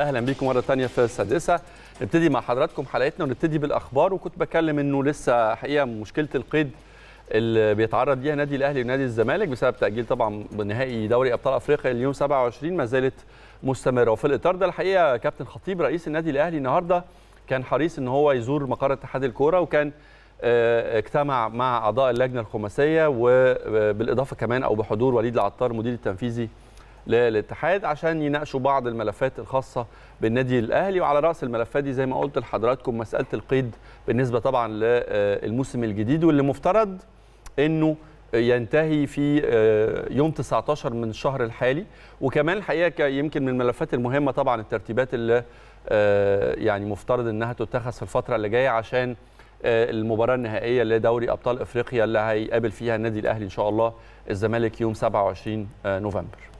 اهلا بيكم مره ثانيه في السادسه نبتدي مع حضراتكم حلقتنا ونبتدي بالاخبار وكنت بكلم انه لسه حقيقه مشكله القيد اللي بيتعرض ليها نادي الاهلي ونادي الزمالك بسبب تاجيل طبعا نهائي دوري ابطال افريقيا اليوم 27 ما زالت مستمره وفي الاطار ده الحقيقه كابتن خطيب رئيس النادي الاهلي النهارده كان حريص ان هو يزور مقر اتحاد الكوره وكان آه، اجتمع مع اعضاء اللجنه الخماسيه وبالاضافه كمان او بحضور وليد العطار مدير التنفيذي للاتحاد عشان يناقشوا بعض الملفات الخاصه بالنادي الاهلي وعلى راس الملفات دي زي ما قلت لحضراتكم مساله القيد بالنسبه طبعا للموسم آه، الجديد واللي مفترض انه ينتهي في آه، يوم 19 من الشهر الحالي وكمان الحقيقه يمكن من الملفات المهمه طبعا الترتيبات اللي آه، يعني مفترض انها تتخذ في الفتره اللي جايه عشان المباراه النهائيه لدوري ابطال افريقيا اللي هيقابل فيها النادي الاهلي ان شاء الله الزمالك يوم 27 نوفمبر